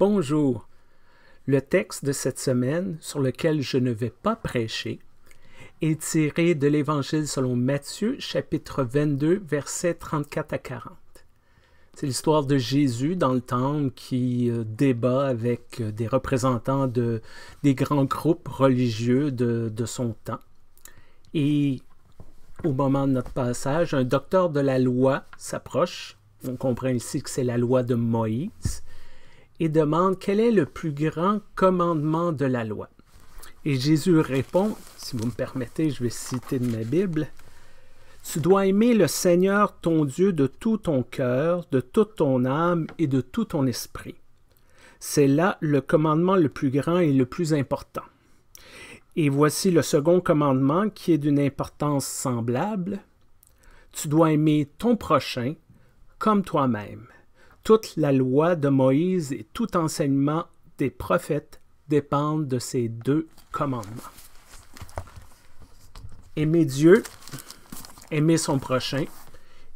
Bonjour. Le texte de cette semaine, sur lequel je ne vais pas prêcher, est tiré de l'Évangile selon Matthieu, chapitre 22, versets 34 à 40. C'est l'histoire de Jésus dans le temple qui euh, débat avec euh, des représentants de, des grands groupes religieux de son temps. Et au moment de notre passage, un docteur de la loi s'approche. On comprend ici que c'est la loi de Moïse et demande quel est le plus grand commandement de la loi. Et Jésus répond, si vous me permettez, je vais citer de ma Bible, Tu dois aimer le Seigneur ton Dieu de tout ton cœur, de toute ton âme et de tout ton esprit. C'est là le commandement le plus grand et le plus important. Et voici le second commandement qui est d'une importance semblable. Tu dois aimer ton prochain comme toi-même. Toute la loi de Moïse et tout enseignement des prophètes dépendent de ces deux commandements. Aimer Dieu, aimer son prochain,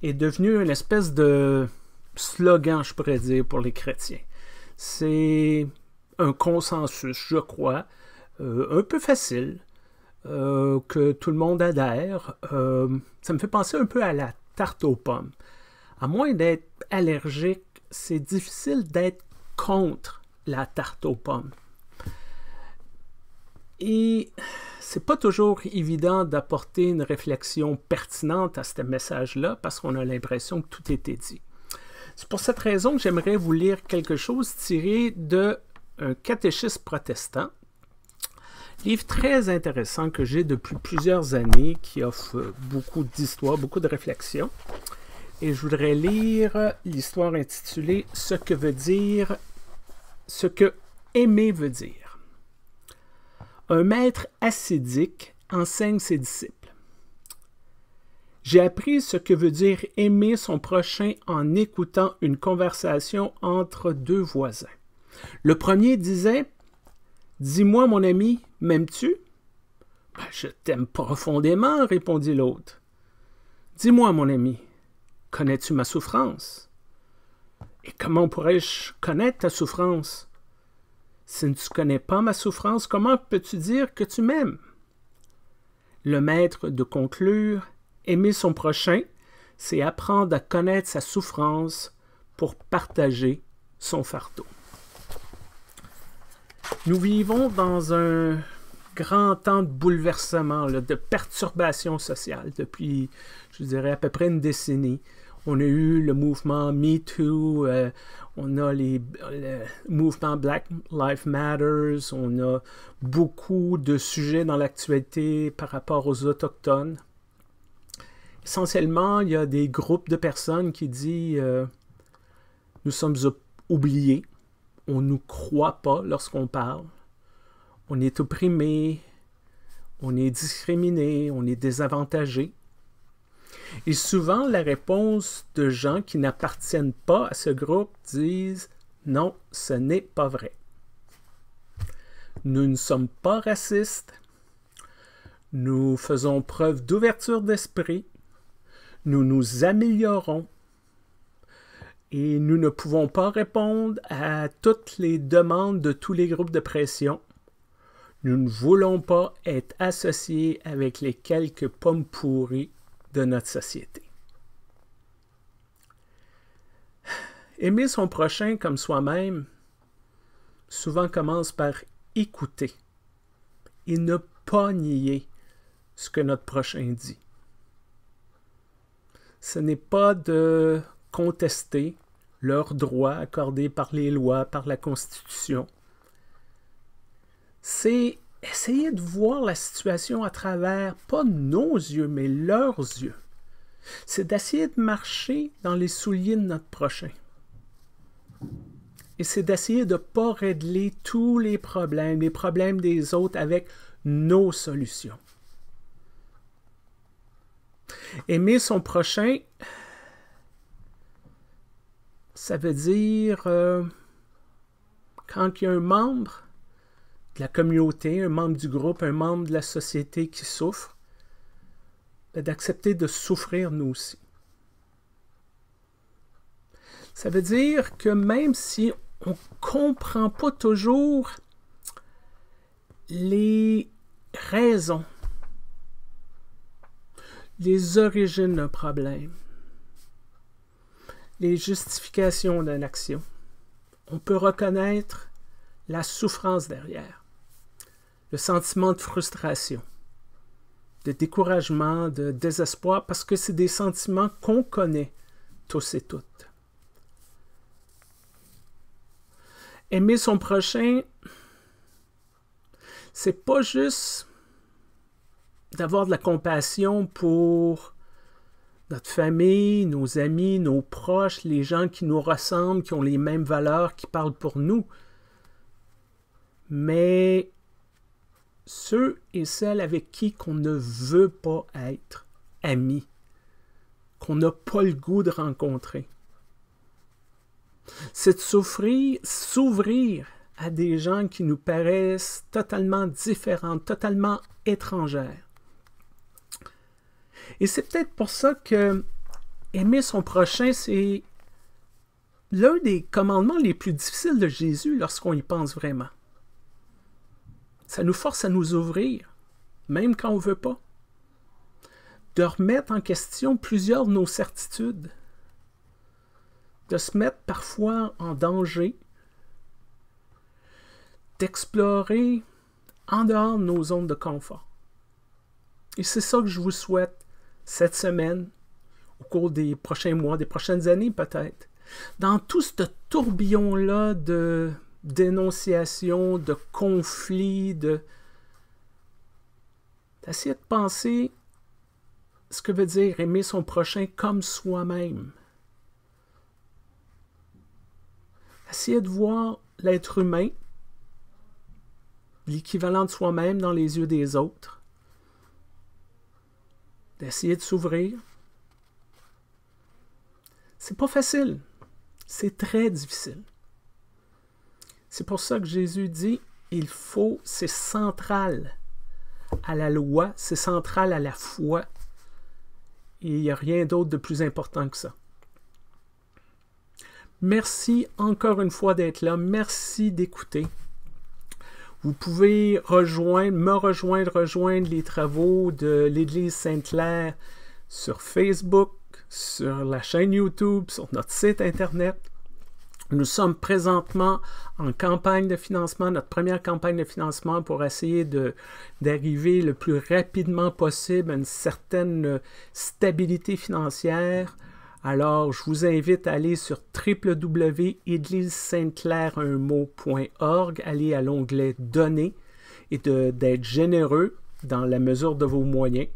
est devenu une espèce de slogan, je pourrais dire, pour les chrétiens. C'est un consensus, je crois, euh, un peu facile, euh, que tout le monde adhère. Euh, ça me fait penser un peu à la tarte aux pommes. À moins d'être allergique c'est difficile d'être contre la tarte aux pommes. Et c'est pas toujours évident d'apporter une réflexion pertinente à ce message-là parce qu'on a l'impression que tout était dit. C'est pour cette raison que j'aimerais vous lire quelque chose tiré de un catéchisme protestant, livre très intéressant que j'ai depuis plusieurs années qui offre beaucoup d'histoires, beaucoup de réflexions et je voudrais lire l'histoire intitulée Ce que veut dire, ce que aimer veut dire. Un maître acidique enseigne ses disciples. J'ai appris ce que veut dire aimer son prochain en écoutant une conversation entre deux voisins. Le premier disait Dis-moi, mon ami, m'aimes-tu ben, Je t'aime profondément, répondit l'autre. Dis-moi, mon ami, Connais-tu ma souffrance? Et comment pourrais-je connaître ta souffrance? Si tu ne connais pas ma souffrance, comment peux-tu dire que tu m'aimes? Le maître de conclure, aimer son prochain, c'est apprendre à connaître sa souffrance pour partager son fardeau. Nous vivons dans un grand temps de bouleversement, de perturbation sociale depuis, je dirais, à peu près une décennie. On a eu le mouvement MeToo, euh, on a les, le mouvement Black Lives Matters, on a beaucoup de sujets dans l'actualité par rapport aux Autochtones. Essentiellement, il y a des groupes de personnes qui disent euh, nous sommes oubliés, on ne nous croit pas lorsqu'on parle, on est opprimé, on est discriminé, on est désavantagé. Et souvent, la réponse de gens qui n'appartiennent pas à ce groupe disent non, ce n'est pas vrai. Nous ne sommes pas racistes. Nous faisons preuve d'ouverture d'esprit. Nous nous améliorons. Et nous ne pouvons pas répondre à toutes les demandes de tous les groupes de pression. Nous ne voulons pas être associés avec les quelques pommes pourries de notre société. Aimer son prochain comme soi-même souvent commence par écouter et ne pas nier ce que notre prochain dit. Ce n'est pas de contester leurs droits accordés par les lois, par la Constitution, c'est essayer de voir la situation à travers, pas nos yeux, mais leurs yeux. C'est d'essayer de marcher dans les souliers de notre prochain. Et c'est d'essayer de ne pas régler tous les problèmes, les problèmes des autres avec nos solutions. Aimer son prochain, ça veut dire euh, quand il y a un membre de la communauté, un membre du groupe, un membre de la société qui souffre, d'accepter de souffrir nous aussi. Ça veut dire que même si on ne comprend pas toujours les raisons, les origines d'un problème, les justifications d'une action, on peut reconnaître la souffrance derrière le sentiment de frustration, de découragement, de désespoir, parce que c'est des sentiments qu'on connaît tous et toutes. Aimer son prochain, c'est pas juste d'avoir de la compassion pour notre famille, nos amis, nos proches, les gens qui nous ressemblent, qui ont les mêmes valeurs, qui parlent pour nous. Mais et celles avec qui qu'on ne veut pas être amis, qu'on n'a pas le goût de rencontrer. C'est de souffrir, s'ouvrir à des gens qui nous paraissent totalement différents, totalement étrangers. Et c'est peut-être pour ça que aimer son prochain, c'est l'un des commandements les plus difficiles de Jésus lorsqu'on y pense vraiment. Ça nous force à nous ouvrir, même quand on ne veut pas. De remettre en question plusieurs de nos certitudes. De se mettre parfois en danger. D'explorer en dehors de nos zones de confort. Et c'est ça que je vous souhaite cette semaine, au cours des prochains mois, des prochaines années peut-être. Dans tout ce tourbillon-là de dénonciation, de conflit, de... de penser ce que veut dire aimer son prochain comme soi-même. Essayer de voir l'être humain, l'équivalent de soi-même dans les yeux des autres. D'essayer de s'ouvrir. C'est pas facile. C'est très difficile. C'est pour ça que Jésus dit, il faut, c'est central à la loi, c'est central à la foi. Et il n'y a rien d'autre de plus important que ça. Merci encore une fois d'être là. Merci d'écouter. Vous pouvez rejoindre, me rejoindre, rejoindre les travaux de l'Église Sainte-Claire sur Facebook, sur la chaîne YouTube, sur notre site Internet. Nous sommes présentement en campagne de financement, notre première campagne de financement pour essayer d'arriver le plus rapidement possible à une certaine euh, stabilité financière. Alors, je vous invite à aller sur www.idlissaint-clair-un-mot.org, aller à l'onglet Donner et d'être généreux dans la mesure de vos moyens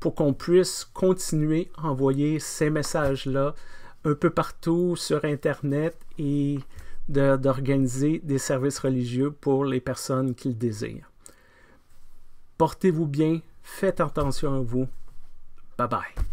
pour qu'on puisse continuer à envoyer ces messages-là un peu partout sur Internet et d'organiser des services religieux pour les personnes qui le désirent. Portez-vous bien, faites attention à vous. Bye bye.